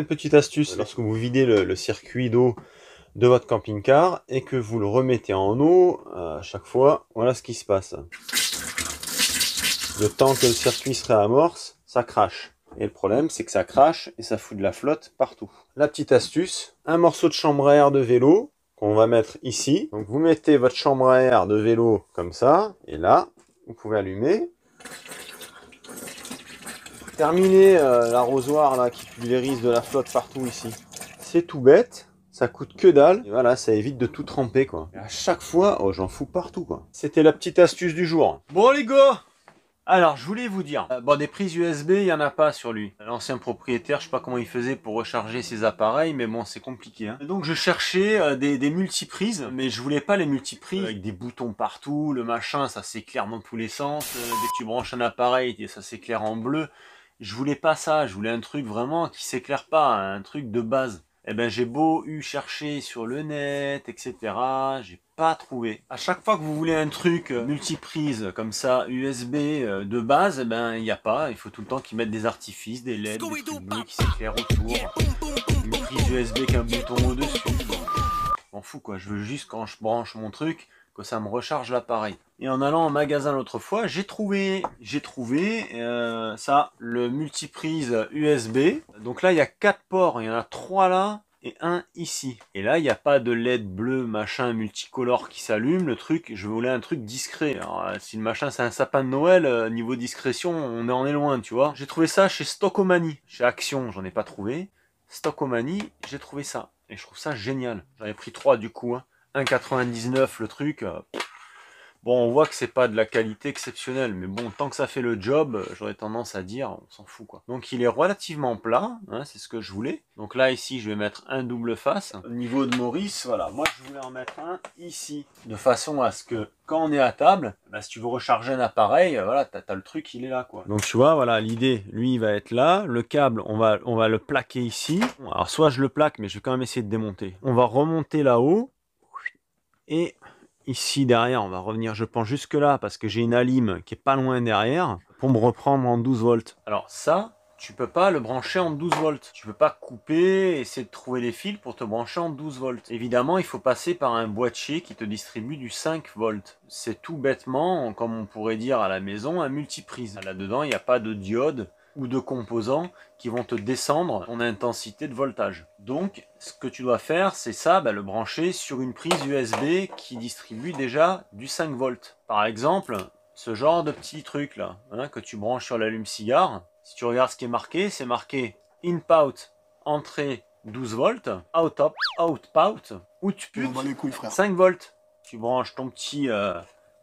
une petite astuce, lorsque vous videz le, circuit d'eau de votre camping-car et que vous le remettez en eau euh, à chaque fois, voilà ce qui se passe. Le temps que le circuit se amorce ça crache. Et le problème, c'est que ça crache et ça fout de la flotte partout. La petite astuce, un morceau de chambre à air de vélo qu'on va mettre ici. Donc vous mettez votre chambre à air de vélo comme ça, et là, vous pouvez allumer. Terminé euh, l'arrosoir là qui pulvérise de la flotte partout ici. C'est tout bête, ça coûte que dalle. Et voilà, ça évite de tout tremper quoi. Et à chaque fois, oh, j'en fous partout quoi. C'était la petite astuce du jour. Bon les gars, alors, je voulais vous dire, euh, bon, des prises USB, il n'y en a pas sur lui. L'ancien propriétaire, je sais pas comment il faisait pour recharger ses appareils, mais bon, c'est compliqué. Hein. Donc, je cherchais euh, des, multiprises, mais je voulais pas les multiprises avec des boutons partout, le machin, ça s'éclaire dans tous les sens. dès que tu branches un appareil, ça s'éclaire en bleu je voulais pas ça, je voulais un truc vraiment qui s'éclaire pas, un truc de base. Eh ben j'ai beau eu chercher sur le net, etc. J'ai pas trouvé. À chaque fois que vous voulez un truc euh, multiprise comme ça, USB euh, de base, eh ben il n'y a pas. Il faut tout le temps qu'ils mettent des artifices, des LED, des trucs qui s'éclairent autour. Une prise USB qu'un bouton au-dessus. M'en fous quoi, je veux juste quand je branche mon truc, que ça me recharge l'appareil. Et en allant au magasin l'autre fois, j'ai trouvé, j'ai trouvé euh, ça, le multiprise USB. Donc là, il y a quatre ports, il y en a trois là et un ici. Et là, il n'y a pas de LED bleu, machin, multicolore qui s'allume. Le truc, je voulais un truc discret. Alors, euh, si le machin, c'est un sapin de Noël, euh, niveau discrétion, on en est loin, tu vois. J'ai trouvé ça chez Stockomanie. Chez Action, j'en ai pas trouvé. Stockomanie, j'ai trouvé ça. Et je trouve ça génial. J'en ai pris trois, du coup. Hein. 1,99 le truc. Euh, bon, on voit que c'est pas de la qualité exceptionnelle, mais bon, tant que ça fait le job, euh, j'aurais tendance à dire, on s'en fout quoi. Donc il est relativement plat, hein, c'est ce que je voulais. Donc là, ici, je vais mettre un double face. Au niveau de Maurice, voilà, moi je voulais en mettre un ici, de façon à ce que quand on est à table, bah, si tu veux recharger un appareil, euh, voilà, tu as le truc, il est là quoi. Donc tu vois, voilà, l'idée, lui, il va être là. Le câble, on va, on va le plaquer ici. Alors soit je le plaque, mais je vais quand même essayer de démonter. On va remonter là-haut et ici derrière, on va revenir, je pense, jusque là, parce que j'ai une alim qui est pas loin derrière, pour me reprendre en 12 volts. Alors ça, tu peux pas le brancher en 12 volts. Tu peux pas couper, essayer de trouver des fils pour te brancher en 12 volts. Évidemment, il faut passer par un boîtier qui te distribue du 5 volts. C'est tout bêtement, comme on pourrait dire à la maison, un multiprise. Là-dedans, il n'y a pas de diode ou de composants qui vont te descendre en intensité de voltage. Donc, ce que tu dois faire, c'est ça, bah, le brancher sur une prise USB qui distribue déjà du 5 volts. Par exemple, ce genre de petit truc là, hein, que tu branches sur l'allume-cigare. Si tu regardes ce qui est marqué, c'est marqué in pout entrée 12 volts, out top out pout out tu 5 volts. Tu branches ton petit... Euh,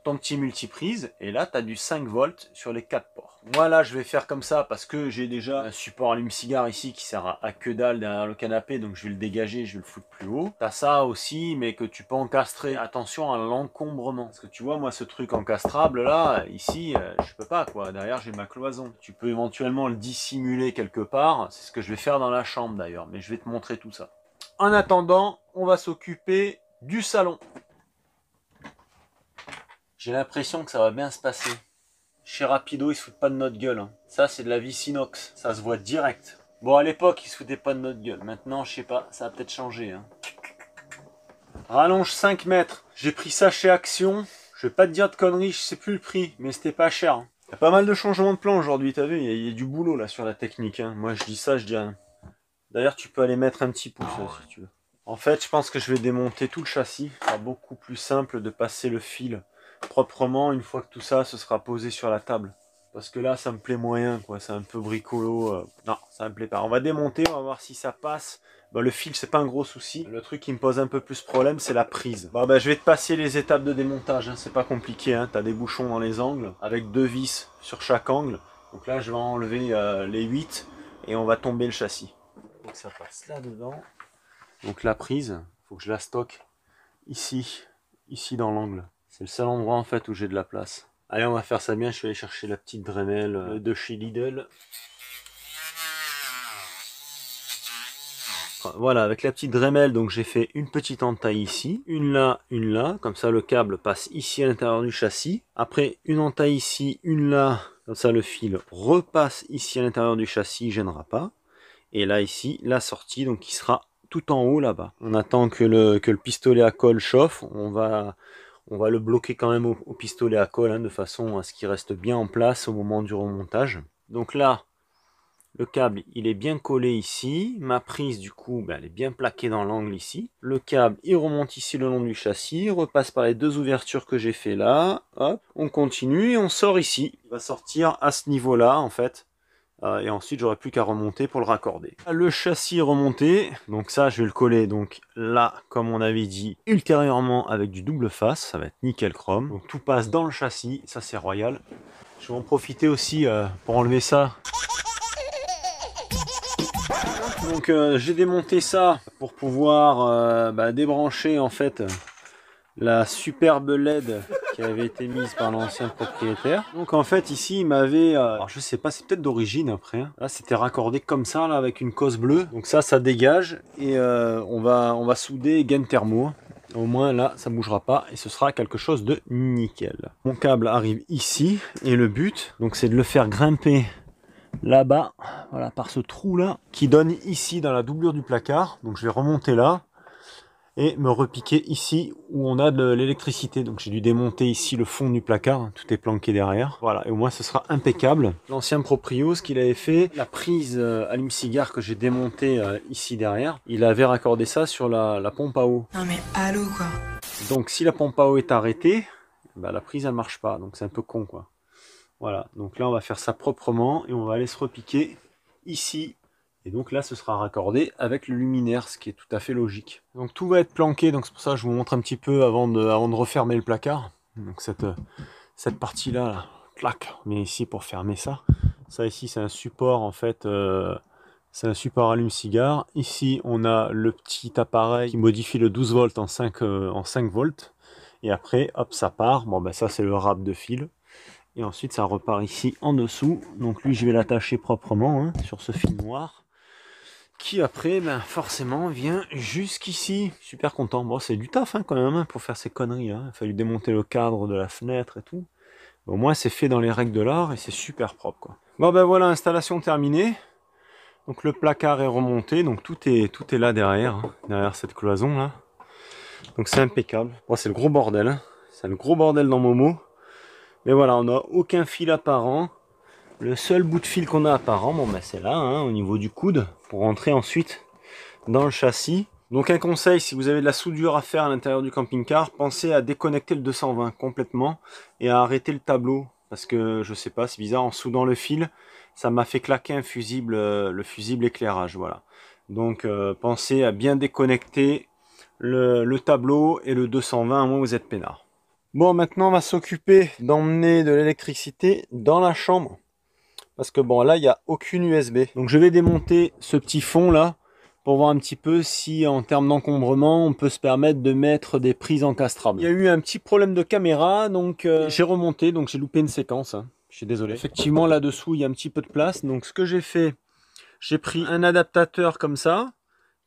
ton petit multiprise, et là, tu as du 5 volts sur les 4 ports. Moi, là, je vais faire comme ça, parce que j'ai déjà un support allume-cigare ici qui sert à que dalle derrière le canapé, donc je vais le dégager, je vais le foutre plus haut. T'as ça aussi, mais que tu peux encastrer. Attention à l'encombrement. Parce que tu vois, moi, ce truc encastrable, là, ici, euh, je peux pas, quoi. Derrière, j'ai ma cloison. Tu peux éventuellement le dissimuler quelque part. C'est ce que je vais faire dans la chambre, d'ailleurs, mais je vais te montrer tout ça. En attendant, on va s'occuper du salon. J'ai l'impression que ça va bien se passer. Chez Rapido, ils se foutent pas de notre gueule. Hein. Ça, c'est de la vie sinox. Ça se voit direct. Bon, à l'époque, ils se foutaient pas de notre gueule. Maintenant, je sais pas, ça a peut-être changé. Hein. Rallonge 5 mètres. J'ai pris ça chez Action. Je vais pas te dire de conneries, je sais plus le prix, mais c'était pas cher. Il hein. Y a pas mal de changements de plan aujourd'hui, t'as vu, il y, a du boulot là sur la technique. Moi je dis ça, je dis rien. D'ailleurs tu peux aller mettre un petit pouce ah si tu veux. En fait je pense que je vais démonter tout le châssis. Ce beaucoup plus simple de passer le fil proprement une fois que tout ça se sera posé sur la table. Parce que là, ça me plaît moyen, quoi. C'est un peu bricolo. Euh. Non, ça me plaît pas. On va démonter, on va voir si ça passe. Bah, le fil, c'est pas un gros souci. Le truc qui me pose un peu plus problème, c'est la prise. Bon, ben, je vais te passer les étapes de démontage. Hein. C'est pas compliqué. Hein. T'as des bouchons dans les angles, avec deux vis sur chaque angle. Donc là, je vais enlever euh, les 8 et on va tomber le châssis. Donc ça passe là-dedans. Donc la prise, faut que je la stocke ici, ici dans l'angle. C'est le seul endroit en fait où j'ai de la place. Allez, on va faire ça bien. Je vais allé chercher la petite Dremel euh, euh, de chez Lidl. Voilà, avec la petite Dremel, donc j'ai fait une petite entaille ici, une là, une là, comme ça le câble passe ici à l'intérieur du châssis. Après, une entaille ici, une là, comme ça le fil repasse ici à l'intérieur du châssis, il gênera pas. Et là ici, la sortie, donc qui sera tout en haut là-bas. On attend que le, que le pistolet à colle chauffe, on va on va le bloquer quand même au, pistolet à colle, hein, de façon à ce qu'il reste bien en place au moment du remontage. Donc là, le câble, il est bien collé ici. Ma prise, du coup, ben, elle est bien plaquée dans l'angle ici. Le câble, il remonte ici le long du châssis, repasse par les deux ouvertures que j'ai fait là. Hop, on continue et on sort ici. Il va sortir à ce niveau-là, en fait. Euh, et ensuite, j'aurai plus qu'à remonter pour le raccorder. Ah, le châssis remonté, donc ça, je vais le coller donc là, comme on avait dit, ultérieurement avec du double face. Ça va être nickel chrome. Donc tout passe dans le châssis, ça c'est royal. Je vais en profiter aussi euh, pour enlever ça. Donc euh, j'ai démonté ça pour pouvoir bah, débrancher en fait la superbe LED qui avait été mise par l'ancien propriétaire. Donc en fait ici il m'avait, euh, je sais pas, c'est peut-être d'origine après. Hein. Là c'était raccordé comme ça là avec une cosse bleue. Donc ça ça dégage et euh, on va on va souder gain thermo. Au moins là ça bougera pas et ce sera quelque chose de nickel. Mon câble arrive ici et le but donc c'est de le faire grimper là-bas, voilà, par ce trou là qui donne ici dans la doublure du placard. Donc je vais remonter là et me repiquer ici où on a de l'électricité. Donc j'ai dû démonter ici le fond du placard, hein, tout est planqué derrière. Voilà, et au moins ce sera impeccable. L'ancien proprio, ce qu'il avait fait, la prise euh, allume-cigare que j'ai démonté euh, ici derrière, il avait raccordé ça sur la, pompe à eau. Non mais allô quoi Donc si la pompe à eau est arrêtée, bah, la prise elle marche pas, donc c'est un peu con quoi. Voilà, donc là on va faire ça proprement et on va aller se repiquer ici et donc là, ce sera raccordé avec le luminaire, ce qui est tout à fait logique. Donc tout va être planqué, donc c'est pour ça que je vous montre un petit peu avant de, avant de refermer le placard. Donc cette, partie-là, clac, on met ici pour fermer ça. Ça ici, c'est un support en fait, euh, c'est un support allume-cigare. Ici, on a le petit appareil qui modifie le 12 volts en 5, euh, en 5 volts. Et après, hop, ça part. Bon, ben ça, c'est le rap de fil. Et ensuite, ça repart ici en dessous. Donc lui, je vais l'attacher proprement hein, sur ce fil noir qui après, ben, forcément, vient jusqu'ici. Super content. Bon, c'est du taf hein, quand même hein, pour faire ces conneries. Hein. Il a fallu démonter le cadre de la fenêtre et tout. Au moins, c'est fait dans les règles de l'art et c'est super propre. Quoi. Bon, ben voilà, installation terminée. Donc le placard est remonté, donc tout est, tout est là derrière, hein, derrière cette cloison là. Donc c'est impeccable. Bon, c'est le gros bordel, c'est le gros bordel dans Momo. Mais voilà, on n'a aucun fil apparent. Le seul bout de fil qu'on a apparent, ben c'est là, hein, au niveau du coude, pour rentrer ensuite dans le châssis. Donc un conseil, si vous avez de la soudure à faire à l'intérieur du camping-car, pensez à déconnecter le 220 complètement et à arrêter le tableau. Parce que je sais pas, c'est bizarre, en soudant le fil, ça m'a fait claquer un fusible, euh, le fusible éclairage, voilà. Donc euh, pensez à bien déconnecter le, tableau et le 220, à moins vous êtes peinard. Bon, maintenant on va s'occuper d'emmener de l'électricité dans la chambre parce que bon là il n'y a aucune USB. Donc je vais démonter ce petit fond là pour voir un petit peu si en termes d'encombrement on peut se permettre de mettre des prises encastrables. Il y a eu un petit problème de caméra donc euh, j'ai remonté donc j'ai loupé une séquence. Hein. Je suis désolé. Effectivement là dessous il y a un petit peu de place donc ce que j'ai fait j'ai pris un adaptateur comme ça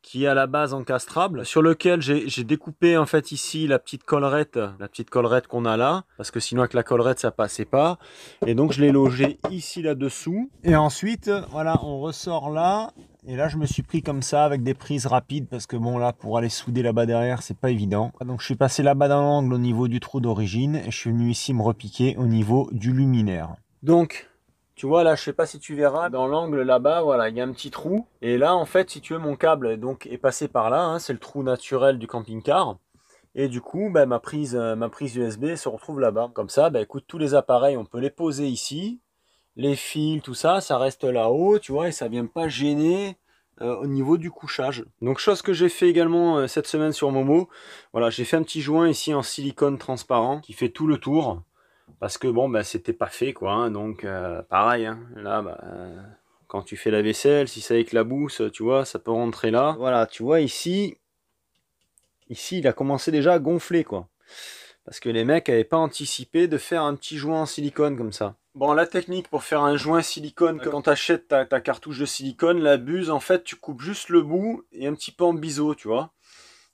qui est à la base encastrable, sur lequel j'ai découpé en fait ici la petite collerette, la petite collerette qu'on a là, parce que sinon avec la collerette ça passait pas. Et donc je l'ai logé ici là-dessous. Et ensuite, voilà, on ressort là. Et là, je me suis pris comme ça avec des prises rapides parce que bon, là, pour aller souder là-bas derrière, c'est pas évident. Donc, je suis passé là-bas dans l'angle au niveau du trou d'origine et je suis venu ici me repiquer au niveau du luminaire. Donc, tu vois, là, je sais pas si tu verras, dans l'angle là-bas, voilà, il y a un petit trou. Et là, en fait, si tu veux, mon câble donc, est passé par là. Hein, c'est le trou naturel du camping-car. Et du coup, ben, ma, prise, euh, ma prise USB se retrouve là-bas. Comme ça, bah, écoute, tous les appareils, on peut les poser ici. Les fils, tout ça, ça reste là-haut, tu vois, et ça vient pas gêner euh, au niveau du couchage. Donc chose que j'ai fait également euh, cette semaine sur Momo, voilà, j'ai fait un petit joint ici en silicone transparent qui fait tout le tour parce que bon, ben c'était pas fait, quoi. Hein, donc, euh, pareil, hein. là, ben, euh, quand tu fais la vaisselle, si ça éclabousse, tu vois, ça peut rentrer là. Voilà, tu vois, ici, ici, il a commencé déjà à gonfler, quoi. Parce que les mecs n'avaient pas anticipé de faire un petit joint en silicone comme ça. Bon, la technique pour faire un joint silicone, quand tu achètes ta, cartouche de silicone, la buse, en fait, tu coupes juste le bout et un petit peu en biseau, tu vois.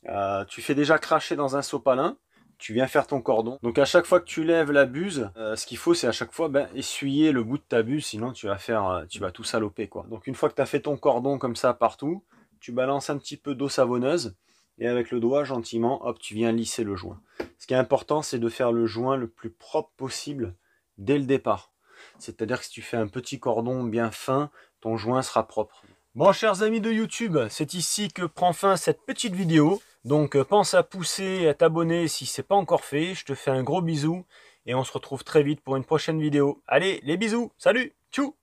Euh, tu fais déjà cracher dans un sopalin tu viens faire ton cordon. Donc à chaque fois que tu lèves la buse, euh, ce qu'il faut c'est à chaque fois ben, essuyer le bout de ta buse, sinon tu vas faire, euh, tu vas tout saloper quoi. Donc une fois que tu as fait ton cordon comme ça partout, tu balances un petit peu d'eau savonneuse et avec le doigt gentiment, hop, tu viens lisser le joint. Ce qui est important c'est de faire le joint le plus propre possible dès le départ. C'est-à-dire que si tu fais un petit cordon bien fin, ton joint sera propre. Bon chers amis de YouTube, c'est ici que prend fin cette petite vidéo. Donc euh, pense à pousser, à t'abonner si ce n'est pas encore fait. Je te fais un gros bisou et on se retrouve très vite pour une prochaine vidéo. Allez, les bisous, salut, tchou